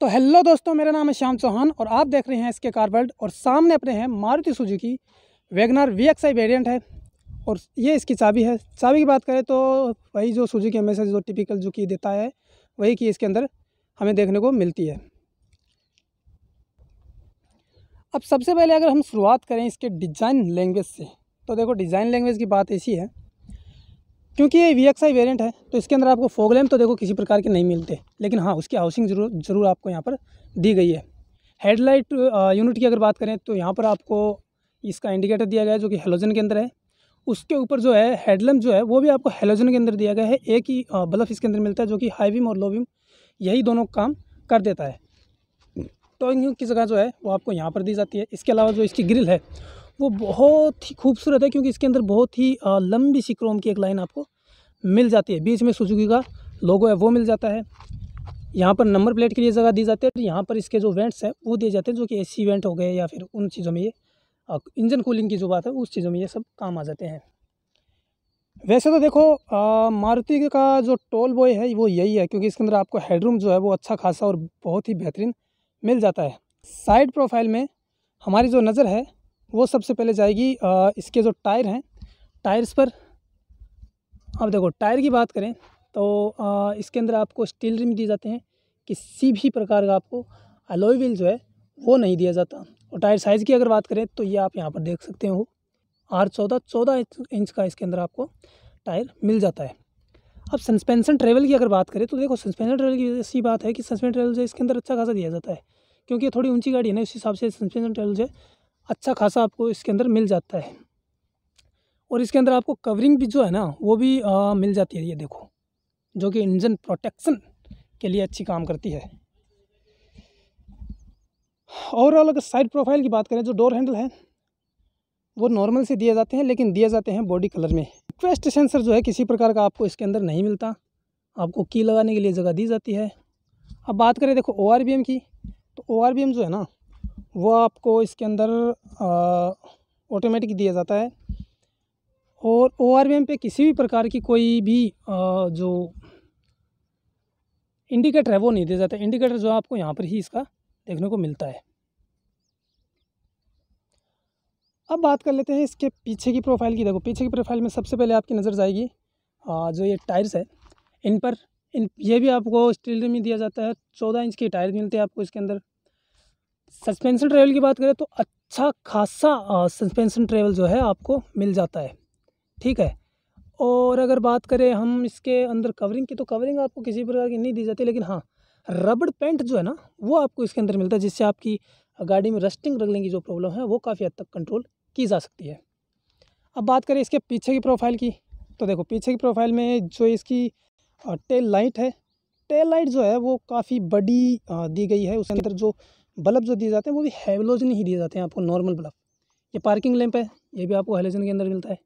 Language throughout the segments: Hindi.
तो हेलो दोस्तों मेरा नाम है श्याम चौहान और आप देख रहे हैं इसके कार वर्ल्ड और सामने अपने हैं Maruti Suzuki WagonR V X I variant है और ये इसकी चाबी है चाबी की बात करें तो वही जो सुजुकी हमेशा जो टिपिकल जो की देता है वही की इसके अंदर हमें देखने को मिलती है अब सबसे पहले अगर हम शुरुआत करें इसके डिज़ाइन लैंग्वेज से तो देखो डिज़ाइन लैंग्वेज की बात ऐसी है क्योंकि ये वी एक्स आई वेरियंट है तो इसके अंदर आपको फोगलैम तो देखो किसी प्रकार के नहीं मिलते लेकिन हाँ उसकी हाउसिंग जरूर जरूर आपको यहाँ पर दी गई है हेडलाइट यूनिट की अगर बात करें तो यहाँ पर आपको इसका इंडिकेटर दिया गया है जो कि हेलोजन के अंदर है उसके ऊपर जो है हेडलैम्प जो है वो भी आपको हेलोजन के अंदर दिया गया है एक ही बल्ब इसके अंदर मिलता है जो कि हाई बीम और लो बीम यही दोनों काम कर देता है टॉइंग की जगह जो है वो आपको यहाँ पर दी जाती है इसके अलावा जो इसकी ग्रिल है वो बहुत ही खूबसूरत है क्योंकि इसके अंदर बहुत ही लंबी सी क्रोम की एक लाइन आपको मिल जाती है बीच में सुजुकी का लोगो है वो मिल जाता है यहाँ पर नंबर प्लेट के लिए जगह दी जाती है यहाँ पर इसके जो वेंट्स हैं वो दिए जाते हैं जो कि एसी वेंट हो गए या फिर उन चीज़ों में ये इंजन कूलिंग की जो बात है उस चीज़ों में ये सब काम आ जाते हैं वैसे तो देखो मारुति का जो टोल बॉय है वो यही है क्योंकि इसके अंदर आपको हेडरूम जो है वो अच्छा खासा और बहुत ही बेहतरीन मिल जाता है साइड प्रोफाइल में हमारी जो नज़र है वो सबसे पहले जाएगी इसके जो टायर हैं टायर्स पर अब देखो टायर की बात करें तो इसके अंदर आपको स्टील रिम दिए जाते हैं किसी भी प्रकार का आपको अलोई व्हील जो है वो नहीं दिया जाता और टायर साइज़ की अगर बात करें तो ये आप यहाँ पर देख सकते हो आर चौदह चौदह इंच का इसके अंदर आपको टायर मिल जाता है अब सस्पेंशन ट्रेवल की अगर बात करें तो देखो सस्पेंशन ट्रेवल की ऐसी बात है कि सस्पेंशन ट्रेवल जो इसके अंदर अच्छा खासा दिया जाता है क्योंकि थोड़ी ऊंची गाड़ी है ना उस हिसाब से सस्पेंशन ट्रेवल जो है अच्छा खासा आपको इसके अंदर मिल जाता है और इसके अंदर आपको कवरिंग भी जो है ना वो भी आ, मिल जाती है ये देखो जो कि इंजन प्रोटेक्शन के लिए अच्छी काम करती है ओवरऑल अगर साइड प्रोफाइल की बात करें जो डोर हैंडल है वो नॉर्मल से दिए जाते हैं लेकिन दिए जाते हैं बॉडी कलर में क्वेस्ट सेंसर जो है किसी प्रकार का आपको इसके अंदर नहीं मिलता आपको की लगाने के लिए जगह दी जाती है अब बात करें देखो ओ की तो ओ जो है ना वो आपको इसके अंदर ऑटोमेटिक दिया जाता है और ओ आर पे किसी भी प्रकार की कोई भी आ, जो इंडिकेटर है वो नहीं दिया जाता इंडिकेटर जो आपको यहाँ पर ही इसका देखने को मिलता है अब बात कर लेते हैं इसके पीछे की प्रोफाइल की देखो पीछे की प्रोफाइल में सबसे पहले आपकी नज़र जाएगी आ, जो ये टायर्स है इन पर इन ये भी आपको स्टील में दिया जाता है चौदह इंच के टायर मिलते हैं आपको इसके अंदर सस्पेंशन ट्रेवल की बात करें तो अच्छा खासा सस्पेंशन ट्रेवल जो है आपको मिल जाता है ठीक है और अगर बात करें हम इसके अंदर कवरिंग की तो कवरिंग आपको किसी प्रकार की नहीं दी जाती लेकिन हाँ रबड़ पेंट जो है ना वो आपको इसके अंदर मिलता है जिससे आपकी गाड़ी में रस्टिंग रगलने की जो प्रॉब्लम है वो काफ़ी हद तक कंट्रोल की जा सकती है अब बात करें इसके पीछे की प्रोफाइल की तो देखो पीछे की प्रोफाइल में जो इसकी टेल लाइट है टेल लाइट जो है वो काफ़ी बड़ी दी गई है उसके अंदर जो बल्ब जो दिए जाते हैं वो भी हेलोजन ही दिए जाते हैं आपको नॉर्मल बल्ब ये पार्किंग लैंप है ये भी आपको हेलोजन के अंदर मिलता है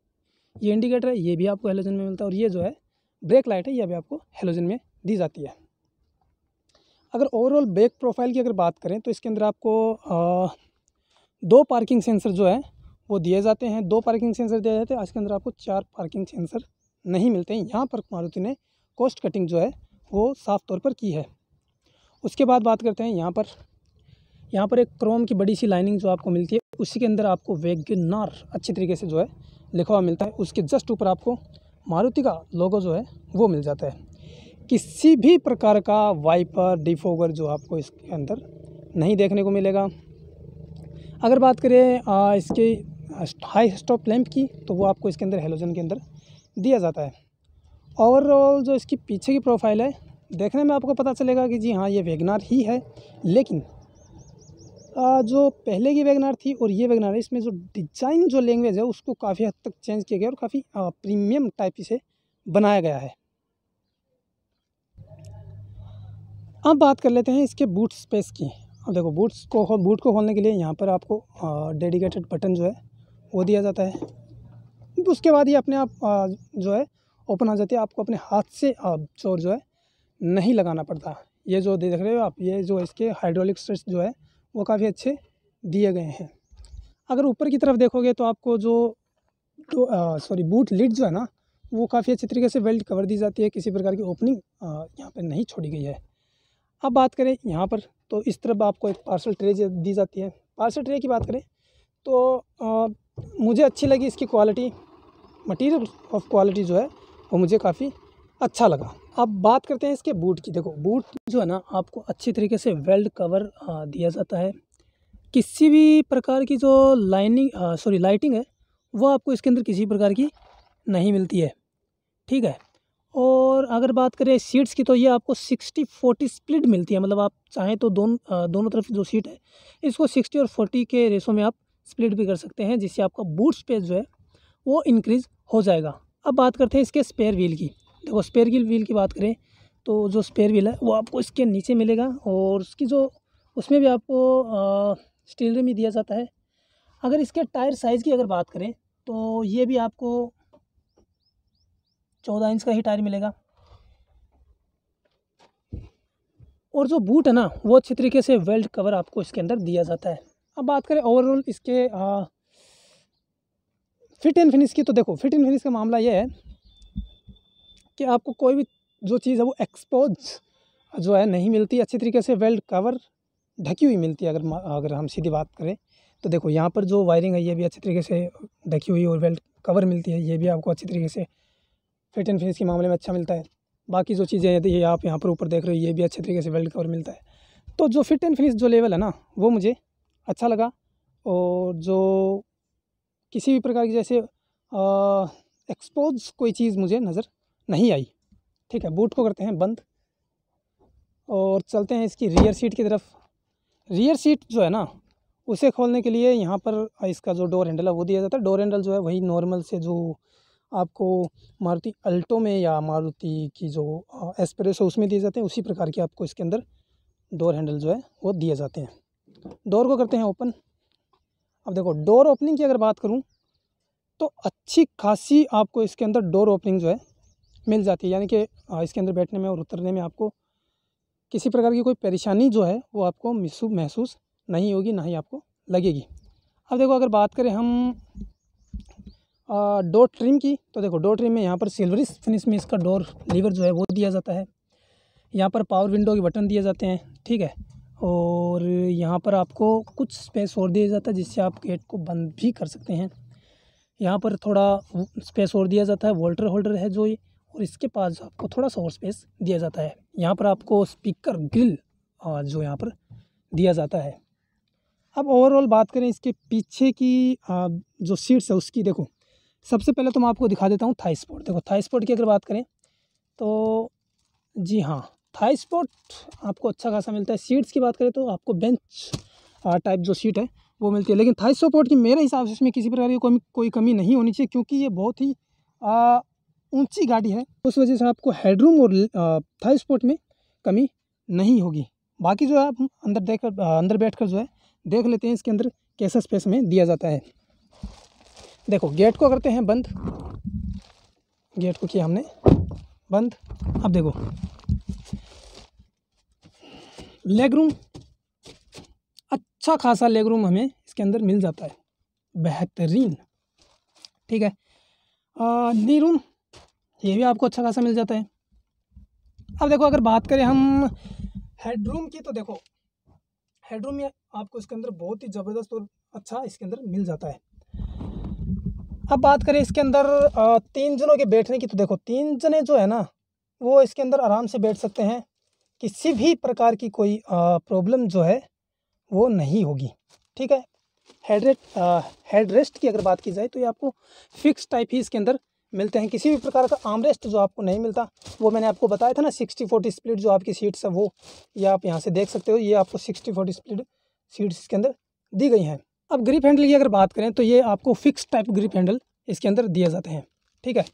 ये इंडिकेटर है ये भी आपको हेलोजन में मिलता है और ये जो है ब्रेक लाइट है यह भी आपको हेलोजन में दी जाती है अगर ओवरऑल बैक प्रोफाइल की अगर बात करें तो इसके अंदर आपको आ, दो पार्किंग सेंसर जो है वो दिए जाते हैं दो पार्किंग सेंसर दिए जाते हैं इसके अंदर आपको चार पार्किंग सेंसर नहीं मिलते हैं यहाँ पर मारुति ने कॉस्ट कटिंग जो है वो साफ तौर पर की है उसके बाद बात करते हैं यहाँ पर यहाँ पर एक क्रोम की बड़ी सी लाइनिंग जो आपको मिलती है उसी के अंदर आपको वेगनार अच्छी तरीके से जो है लिखा हुआ मिलता है उसके जस्ट ऊपर आपको मारुति का लोगो जो है वो मिल जाता है किसी भी प्रकार का वाइपर डिफोगर जो आपको इसके अंदर नहीं देखने को मिलेगा अगर बात करें आ, इसके हाई स्टॉप लैम्प की तो वो आपको इसके अंदर हेलोजन के अंदर दिया जाता है ओवरऑल जो इसकी पीछे की प्रोफाइल है देखने में आपको पता चलेगा कि जी हाँ ये वेगनार ही है लेकिन जो पहले की वेगनार थी और ये वेगनार है इसमें जो डिजाइन जो लैंग्वेज है उसको काफ़ी हद तक चेंज किया गया और काफ़ी प्रीमियम टाइप इसे बनाया गया है अब बात कर लेते हैं इसके बूट स्पेस की अब देखो बूट्स को बूट को खोलने के लिए यहाँ पर आपको डेडिकेटेड बटन जो है वो दिया जाता है उसके बाद ही अपने आप जो है ओपन आ जाती है आपको अपने हाथ से चोर जो है नहीं लगाना पड़ता ये जो देख रहे हो आप ये जो इसके हाइड्रोलिक स्विच जो है वो काफ़ी अच्छे दिए गए हैं अगर ऊपर की तरफ देखोगे तो आपको जो तो, सॉरी बूट लिड जो है ना वो काफ़ी अच्छे तरीके से वेल्ड कवर दी जाती है किसी प्रकार की ओपनिंग यहाँ पर नहीं छोड़ी गई है अब बात करें यहाँ पर तो इस तरफ आपको एक पार्सल ट्रे दी जाती है पार्सल ट्रे की बात करें तो आ, मुझे अच्छी लगी इसकी क्वालिटी मटेरियल ऑफ क्वालिटी जो है वो मुझे काफ़ी अच्छा लगा अब बात करते हैं इसके बूट की देखो बूट जो है ना आपको अच्छी तरीके से वेल्ड कवर दिया जाता है किसी भी प्रकार की जो लाइनिंग सॉरी लाइटिंग है वह आपको इसके अंदर किसी प्रकार की नहीं मिलती है ठीक है और अगर बात करें सीट्स की तो ये आपको सिक्सटी फोर्टी स्प्लिट मिलती है मतलब आप चाहें तो दोन, दोनों तरफ जो सीट है इसको सिक्सटी और फोर्टी के रेसो में आप स्प्लिट भी कर सकते हैं जिससे आपका बूट स्पेस जो है वो इंक्रीज़ हो जाएगा अब बात करते हैं इसके स्पेयर व्हील की देखो स्पेयर की व्हील की बात करें तो जो स्पेयर व्हील है वो आपको इसके नीचे मिलेगा और उसकी जो उसमें भी आपको स्टीलरी में दिया जाता है अगर इसके टायर साइज़ की अगर बात करें तो ये भी आपको चौदह इंच का ही टायर मिलेगा और जो बूट है ना वो अच्छी तरीके से वेल्ड कवर आपको इसके अंदर दिया जाता है अब बात करें ओवरऑल इसके आ, फिट एंड फिनिश की तो देखो फिट एंड फिनिश का मामला ये है कि आपको कोई भी जो चीज़ है वो एक्सपोज जो है नहीं मिलती अच्छी तरीके से वेल्ड कवर ढकी हुई मिलती है अगर अगर हम सीधी बात करें तो देखो यहाँ पर जो वायरिंग है ये भी अच्छी तरीके से ढकी हुई और वेल्ड कवर मिलती है ये भी आपको अच्छी तरीके से फिट एंड फिनिश के मामले में अच्छा मिलता है बाकी जो चीज़ें ये आप यहाँ पर ऊपर देख रहे हो ये भी अच्छे तरीके से वेल्ड कवर मिलता है तो जो फिट एंड फिनिश जो लेवल है ना वो मुझे अच्छा लगा और जो किसी भी प्रकार की जैसे एक्सपोज कोई चीज़ मुझे नज़र नहीं आई ठीक है बूट को करते हैं बंद और चलते हैं इसकी रियर सीट की तरफ रियर सीट जो है ना उसे खोलने के लिए यहाँ पर इसका जो डोर हैंडल है वो दिया जाता है डोर हैंडल जो है वही नॉर्मल से जो आपको मारुति अल्टो में या मारुति की जो एस्प्रेस है उसमें दिए जाते हैं उसी प्रकार के आपको इसके अंदर डोर हैंडल जो है वो दिए जाते हैं डोर को करते हैं ओपन अब देखो डोर ओपनिंग की अगर बात करूँ तो अच्छी खासी आपको इसके अंदर डोर ओपनिंग जो है मिल जाती है यानी कि इसके अंदर बैठने में और उतरने में आपको किसी प्रकार की कोई परेशानी जो है वो आपको महसूस नहीं होगी ना ही आपको लगेगी अब देखो अगर बात करें हम डोर ट्रिम की तो देखो डोर ट्रिम में यहाँ पर सिल्वरी फिनिश में इसका डोर लीवर जो है वो दिया जाता है यहाँ पर पावर विंडो के बटन दिए जाते हैं ठीक है और यहाँ पर आपको कुछ स्पेस और दिया जाता है जिससे आप गेट को बंद भी कर सकते हैं यहाँ पर थोड़ा स्पेस और दिया जाता है वोल्टर होल्डर है जो ये और इसके पास आपको थोड़ा सा और स्पेस दिया जाता है यहाँ पर आपको स्पीकर ग्रिल जो यहाँ पर दिया जाता है अब ओवरऑल बात करें इसके पीछे की जो सीट्स है उसकी देखो सबसे पहले तो मैं आपको दिखा देता हूँ थाई स्पोर्ट देखो थाई स्पोर्ट की अगर बात करें तो जी हाँ थाई स्पोर्ट आपको अच्छा खासा मिलता है सीट्स की बात करें तो आपको बेंच टाइप जो सीट है वो मिलती है लेकिन थाई सपोर्ट की मेरे हिसाब से इसमें किसी प्रकार की कोई कोई कमी नहीं होनी चाहिए क्योंकि ये बहुत ही ऊंची गाड़ी है उस वजह से आपको हेडरूम और थाई स्पोर्ट में कमी नहीं होगी बाकी जो है आप अंदर देख अंदर बैठ कर जो है देख लेते हैं इसके अंदर कैसा स्पेस में दिया जाता है देखो गेट को करते हैं बंद गेट को किया हमने बंद अब देखो लेग रूम अच्छा खासा लेग रूम हमें इसके अंदर मिल जाता है बेहतरीन ठीक है नी रूम तो ये भी आपको अच्छा खासा मिल जाता है अब देखो अगर बात करें हम हेडरूम की तो देखो हेडरूम ये आपको इसके अंदर बहुत ही ज़बरदस्त और अच्छा इसके अंदर मिल जाता है अब बात करें इसके अंदर तीन जनों के बैठने की तो देखो तीन जने जो है ना वो इसके अंदर आराम से बैठ सकते हैं किसी भी प्रकार की कोई प्रॉब्लम जो है वो नहीं होगी ठीक है हेड रेट हेड रेस्ट की अगर बात की जाए तो ये आपको फिक्स टाइप ही इसके अंदर मिलते हैं किसी भी प्रकार का आमरेस्ट जो आपको नहीं मिलता वो मैंने आपको बताया था ना सिक्सटी फोर्टी स्प्लिट जो आपकी सीट्स है वो ये आप यहाँ से देख सकते हो ये आपको सिक्सटी फोर्टी स्प्लिट सीट्स इसके अंदर दी गई हैं अब ग्रिप हैंडल की अगर बात करें तो ये आपको फिक्स टाइप ग्रिप हैंडल इसके अंदर दिए जाते हैं ठीक है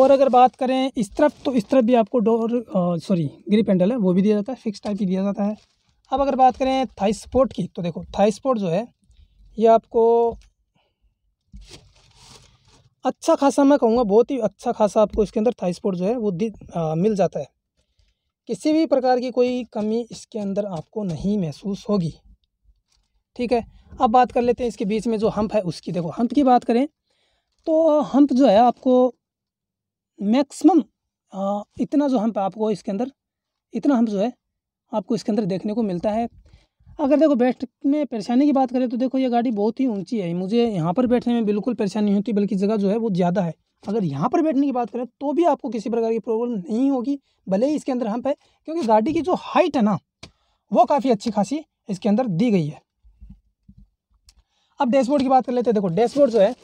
और अगर बात करें इस तरफ तो इस तरफ भी आपको डोर सॉरी ग्रिप हैंडल है वो भी दिया जाता है फिक्स टाइप ही दिया जाता है अब अगर बात करें थाई स्पोर्ट की तो देखो थाई स्पोर्ट जो है ये आपको अच्छा खासा मैं कहूँगा बहुत ही अच्छा खासा आपको इसके अंदर स्पोर्ट जो है वो आ, मिल जाता है किसी भी प्रकार की कोई कमी इसके अंदर आपको नहीं महसूस होगी ठीक है अब बात कर लेते हैं इसके बीच में जो हम्प है उसकी देखो हम्प की बात करें तो हम्प जो है आपको मैक्सिमम इतना जो हम्प आपको इसके अंदर इतना हम्प जो है आपको इसके अंदर देखने को मिलता है अगर देखो बैठ में परेशानी की बात करें तो देखो ये गाड़ी बहुत ही ऊंची है मुझे यहाँ पर बैठने में बिल्कुल परेशानी होती बल्कि जगह जो है वो ज़्यादा है अगर यहाँ पर बैठने की बात करें तो भी आपको किसी प्रकार की प्रॉब्लम नहीं होगी भले ही इसके अंदर हम है क्योंकि गाड़ी की जो हाइट है ना वो काफ़ी अच्छी खासी इसके अंदर दी गई है अब डैशबोर्ड की बात कर लेते हैं देखो डैशबोर्ड जो है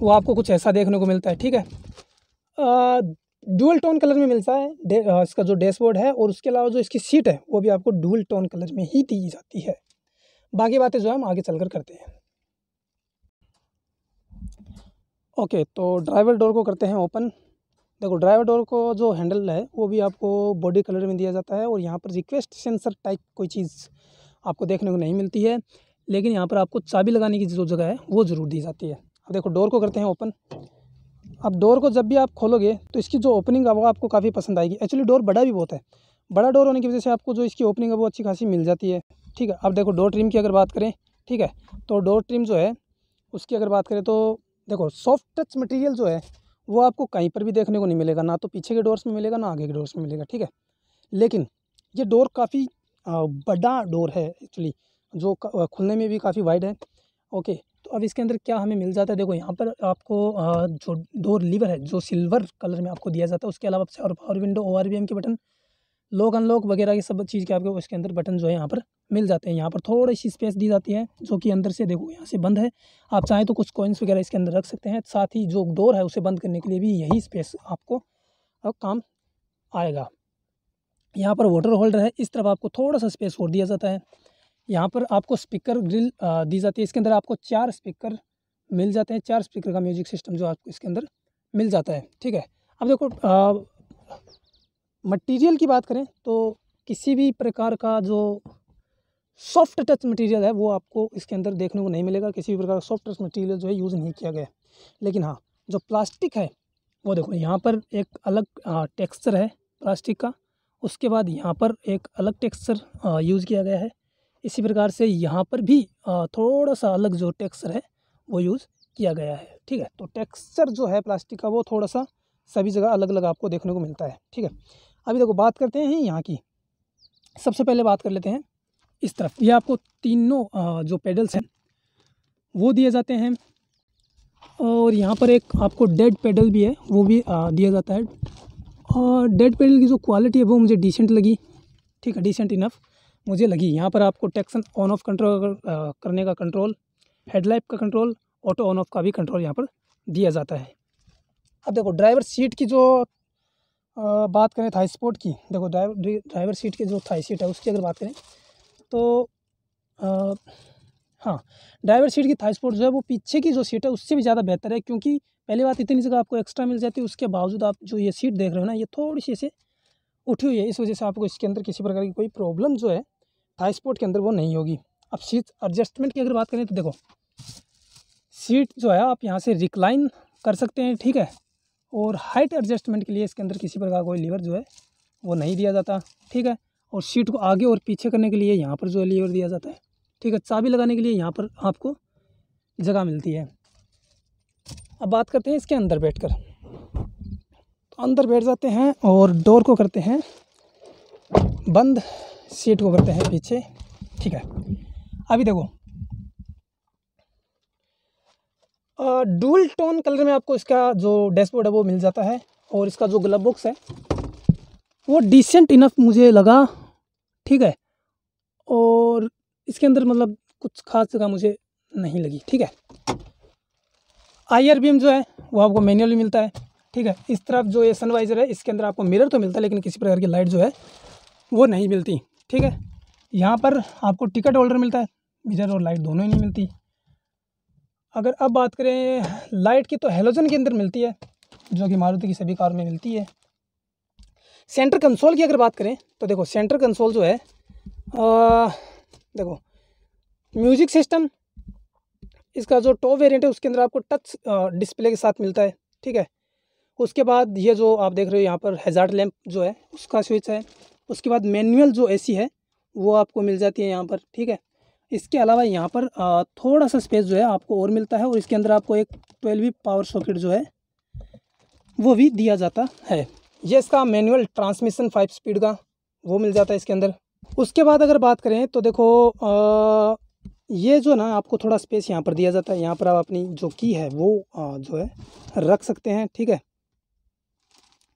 वो आपको कुछ ऐसा देखने को मिलता है ठीक है डुअल टोन कलर में मिलता है इसका जो डैशबोर्ड है और उसके अलावा जो इसकी सीट है वो भी आपको डुअल टोन कलर में ही दी जाती है बाकी बातें जो है हम आगे चल कर करते हैं ओके तो ड्राइवर डोर को करते हैं ओपन देखो ड्राइवर डोर को जो हैंडल है वो भी आपको बॉडी कलर में दिया जाता है और यहाँ पर रिक्वेस्ट सेंसर टाइप कोई चीज़ आपको देखने को नहीं मिलती है लेकिन यहाँ पर आपको चाबी लगाने की जो जगह है वो ज़रूर दी जाती है अब देखो डोर को करते हैं ओपन अब डोर को जब भी आप खोलोगे तो इसकी जो ओपनिंग है वो आपको काफ़ी पसंद आएगी एक्चुअली डोर बड़ा भी बहुत है बड़ा डोर होने की वजह से आपको जो इसकी ओपनिंग है वो अच्छी खासी मिल जाती है ठीक है अब देखो डोर ट्रिम की अगर बात करें ठीक है तो डोर ट्रिम जो है उसकी अगर बात करें तो देखो सॉफ्ट टच मटेरियल जो है वो आपको कहीं पर भी देखने को नहीं मिलेगा ना तो पीछे के डोर्स में मिलेगा ना आगे के डोर्स में मिलेगा ठीक है लेकिन ये डोर काफ़ी बड़ा डोर है एक्चुअली जो खुलने में भी काफ़ी वाइड है ओके अब इसके अंदर क्या हमें मिल जाता है देखो यहाँ पर आपको जो दो लीवर है जो सिल्वर कलर में आपको दिया जाता है उसके अलावा आपसे और पावर विंडो ओ के बटन लॉक अनलॉक वगैरह ये सब चीज़ के आपको उसके अंदर बटन जो है यहाँ पर मिल जाते हैं यहाँ पर थोड़ी सी स्पेस दी जाती है जो कि अंदर से देखो यहाँ से बंद है आप चाहें तो कुछ कॉइन्स वगैरह इसके अंदर रख सकते हैं साथ ही जो डोर है उसे बंद करने के लिए भी यही स्पेस आपको अब काम आएगा यहाँ पर वाटर होल्डर है इस तरफ आपको थोड़ा सा स्पेस और दिया जाता है यहाँ पर आपको स्पीकर ग्रिल दी जाती है इसके अंदर आपको चार स्पीकर मिल जाते हैं चार स्पीकर का म्यूजिक सिस्टम जो आपको इसके अंदर मिल जाता है ठीक है अब देखो मटेरियल की बात करें तो किसी भी प्रकार का जो सॉफ्ट टच मटेरियल है वो आपको इसके अंदर देखने को नहीं मिलेगा किसी भी प्रकार का सॉफ्ट टच मटेरियल जो है यूज़ नहीं किया गया लेकिन हाँ जो प्लास्टिक है वो देखो यहाँ पर एक अलग टेक्सचर है प्लास्टिक का उसके बाद यहाँ पर एक अलग टेक्सचर यूज़ किया गया है इसी प्रकार से यहाँ पर भी थोड़ा सा अलग जो टेक्सचर है वो यूज़ किया गया है ठीक है तो टेक्सचर जो है प्लास्टिक का वो थोड़ा सा सभी जगह अलग अलग आपको देखने को मिलता है ठीक है अभी देखो बात करते हैं यहाँ की सबसे पहले बात कर लेते हैं इस तरफ ये आपको तीनों जो पेडल्स हैं वो दिए जाते हैं और यहाँ पर एक आपको डेड पेडल भी है वो भी दिया जाता है और डेड पेडल की जो क्वालिटी है वो मुझे डिसेंट लगी ठीक है डिसेंट इनफ मुझे लगी यहाँ पर आपको टैक्सन ऑन ऑफ कंट्रोल करने का कंट्रोल हेडलाइट का कंट्रोल ऑटो ऑन ऑफ का भी कंट्रोल यहाँ पर दिया जाता है अब देखो ड्राइवर सीट की जो आ, बात करें थाई स्पोर्ट की देखो ड्राइवर ड्राइवर सीट की जो थाई सीट है उसकी अगर बात करें तो आ, हाँ ड्राइवर सीट की थाई स्पोर्ट जो है वो पीछे की जो सीट है उससे भी ज़्यादा बेहतर है क्योंकि पहली बात इतनी जगह आपको एक्स्ट्रा मिल जाती है उसके बावजूद आप जो ये सीट देख रहे हो ना ये थोड़ी सी से उठी हुई है इस वजह से आपको इसके अंदर किसी प्रकार की कोई प्रॉब्लम जो है थाई स्पोर्ट के अंदर वो नहीं होगी अब सीट एडजस्टमेंट की अगर बात करें तो देखो सीट जो है आप यहाँ से रिक्लाइन कर सकते हैं ठीक है और हाइट एडजस्टमेंट के लिए इसके अंदर किसी प्रकार का कोई लीवर जो है वो नहीं दिया जाता ठीक है और सीट को आगे और पीछे करने के लिए यहाँ पर जो है लीवर दिया जाता है ठीक है चाबी लगाने के लिए यहाँ पर आपको जगह मिलती है अब बात करते हैं इसके अंदर बैठ कर तो अंदर बैठ जाते हैं और डोर को करते हैं बंद सीट को भरते हैं पीछे ठीक है अभी देखो डूल टोन कलर में आपको इसका जो डैशबोर्ड है वो मिल जाता है और इसका जो ग्लब बॉक्स है वो डिसेंट इनफ मुझे लगा ठीक है और इसके अंदर मतलब कुछ खास जगह मुझे नहीं लगी ठीक है आई आर जो है वो आपको मैनुअली मिलता है ठीक है इस तरफ जो ये सनवाइज़र है इसके अंदर आपको मिरर तो मिलता है लेकिन किसी प्रकार की लाइट जो है वो नहीं मिलती ठीक है यहाँ पर आपको टिकट होल्डर मिलता है विजर और लाइट दोनों ही नहीं मिलती अगर अब बात करें लाइट की तो हेलोजन के अंदर मिलती है जो कि मारुति की सभी कार में मिलती है सेंटर कंसोल की अगर बात करें तो देखो सेंटर कंसोल जो है आ, देखो म्यूजिक सिस्टम इसका जो टॉप वेरिएंट है उसके अंदर आपको टच डिस्प्ले के साथ मिलता है ठीक है उसके बाद ये जो आप देख रहे हो यहाँ पर हेजार्ट लैंप जो है उसका स्विच है उसके बाद मैनुअल जो ए है वो आपको मिल जाती है यहाँ पर ठीक है इसके अलावा यहाँ पर थोड़ा सा स्पेस जो है आपको और मिलता है और इसके अंदर आपको एक ट्वेल्व पावर सॉकेट जो है वो भी दिया जाता है ये इसका मैनुअल ट्रांसमिशन फाइव स्पीड का वो मिल जाता है इसके अंदर उसके बाद अगर बात करें तो देखो आ, ये जो ना आपको थोड़ा स्पेस यहाँ पर दिया जाता है यहाँ पर आप अपनी जो की है वो आ, जो है रख सकते हैं ठीक है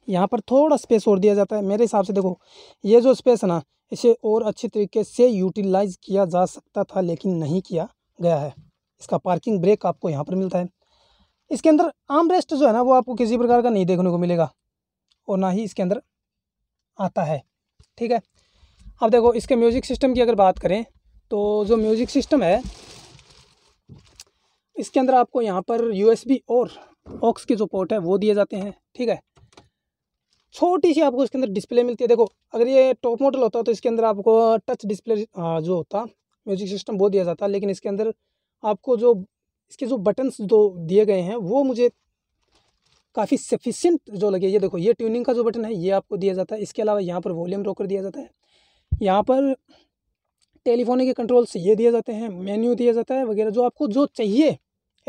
यहाँ पर थोड़ा स्पेस और दिया जाता है मेरे हिसाब से देखो ये जो स्पेस है ना इसे और अच्छे तरीके से यूटिलाइज़ किया जा सकता था लेकिन नहीं किया गया है इसका पार्किंग ब्रेक आपको यहाँ पर मिलता है इसके अंदर आम रेस्ट जो है ना वो आपको किसी प्रकार का नहीं देखने को मिलेगा और ना ही इसके अंदर आता है ठीक है अब देखो इसके म्यूज़िक सिस्टम की अगर बात करें तो जो म्यूज़िक सिस्टम है इसके अंदर आपको यहाँ पर यूएसबी और ऑक्स के जो पोर्ट है वो दिए जाते हैं ठीक है छोटी सी आपको इसके अंदर डिस्प्ले मिलती है देखो अगर ये टॉप मॉडल होता तो इसके अंदर आपको टच डिस्प्ले जो होता म्यूजिक सिस्टम वो दिया जाता लेकिन इसके अंदर आपको जो इसके जो बटन्स जो दिए गए हैं वो मुझे काफ़ी सफिशियंट जो लगे ये देखो ये ट्यूनिंग का जो बटन है ये आपको दिया जाता है इसके अलावा यहाँ पर वॉल्यूम रोकर दिया जाता है यहाँ पर टेलीफोनिक कंट्रोल्स ये दिए जाते हैं मेन्यू दिया जाता है वगैरह जो आपको जो चाहिए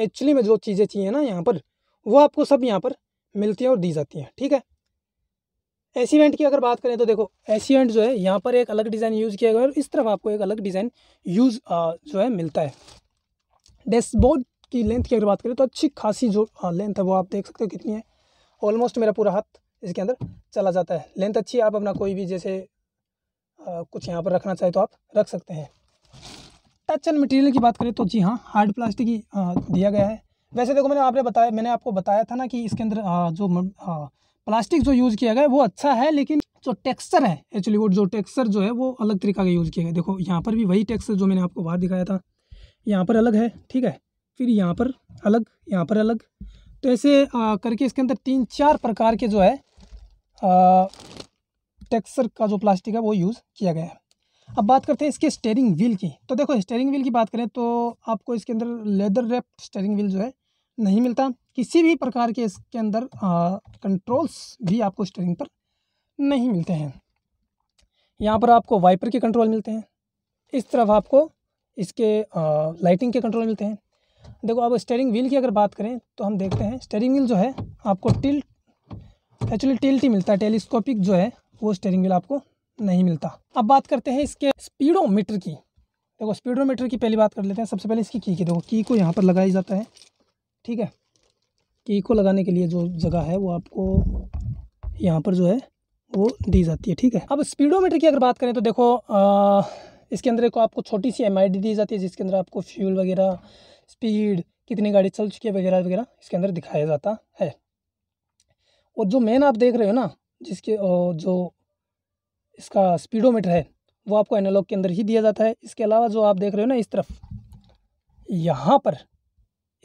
एक्चुअली में जो चीज़ें चाहिए ना यहाँ पर वो आपको सब यहाँ पर मिलती हैं और दी जाती हैं ठीक है वेंट की अगर बात करें तो देखो एसीवेंट जो है यहाँ पर एक अलग डिज़ाइन यूज़ किया गया और इस तरफ आपको एक अलग डिज़ाइन यूज़ जो है मिलता है डैशबोर्ड की लेंथ की अगर बात करें तो अच्छी खासी जो लेंथ है वो आप देख सकते हो कितनी है ऑलमोस्ट मेरा पूरा हाथ इसके अंदर चला जाता है लेंथ अच्छी है आप अपना कोई भी जैसे आ, कुछ यहाँ पर रखना चाहे तो आप रख सकते हैं टच एंड मटेरियल की बात करें तो जी हाँ हार्ड प्लास्टिक ही दिया गया है वैसे देखो मैंने आपने बताया मैंने आपको बताया था ना कि इसके अंदर जो प्लास्टिक जो यूज़ किया गया वो अच्छा है लेकिन जो टेक्सचर है एक्चुअली वो जो टेक्सचर जो है वो अलग तरीका का यूज़ किया गया देखो यहाँ पर भी वही टेक्सचर जो मैंने आपको बाहर दिखाया था यहाँ पर अलग है ठीक है फिर यहाँ पर अलग यहाँ पर अलग तो ऐसे करके इसके अंदर तीन चार प्रकार के जो है टेक्सचर का जो प्लास्टिक है वो यूज़ किया गया है अब बात करते हैं इसके स्टेयरिंग व्हील की तो देखो स्टेयरिंग व्हील की बात करें तो आपको इसके अंदर लेदर रेप स्टेयरिंग व्हील जो है नहीं मिलता किसी भी प्रकार के इसके अंदर कंट्रोल्स भी आपको स्टेयरिंग पर नहीं मिलते हैं यहाँ पर आपको वाइपर के कंट्रोल मिलते हैं इस तरफ आपको इसके आ, लाइटिंग के कंट्रोल मिलते हैं देखो अब स्टेयरिंग व्हील की अगर बात करें तो हम देखते हैं स्टेयरिंग व्हील जो है आपको टिल एक्चुअली टिल्ट ही मिलता है टेलीस्कोपिक जो है वो स्टेयरिंग व्हील आपको नहीं मिलता अब बात करते हैं इसके स्पीडोमीटर की देखो स्पीडोमीटर की पहली बात कर लेते हैं सबसे पहले इसकी की की देखो की को यहाँ पर लगाया जाता है ठीक है कि इको लगाने के लिए जो जगह है वो आपको यहाँ पर जो है वो दी जाती है ठीक है अब स्पीडोमीटर की अगर बात करें तो देखो आ, इसके अंदर एक आपको छोटी सी एम दी जाती है जिसके अंदर आपको फ्यूल वगैरह स्पीड कितनी गाड़ी चल चुकी है वगैरह वगैरह इसके अंदर दिखाया जाता है और जो मेन आप देख रहे हो ना जिसके जो इसका स्पीडोमीटर है वो आपको एनालॉग के अंदर ही दिया जाता है इसके अलावा जो आप देख रहे हो ना इस तरफ यहाँ पर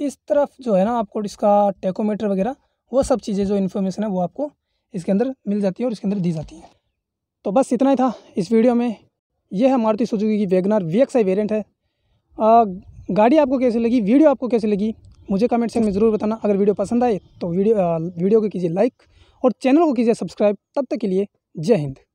इस तरफ जो है ना आपको इसका टेकोमीटर वगैरह वो सब चीज़ें जो इन्फॉर्मेशन है वो आपको इसके अंदर मिल जाती है और इसके अंदर दी जाती है तो बस इतना ही था इस वीडियो में यह है मारुति सुजुकी की वेगनार वी एक्स वेरियंट है गाड़ी आपको कैसी लगी वीडियो आपको कैसी लगी मुझे कमेंट सेक्शन में ज़रूर बताना अगर वीडियो पसंद आए तो वीडियो वीडियो को कीजिए लाइक और चैनल को कीजिए सब्सक्राइब तब तक के लिए जय हिंद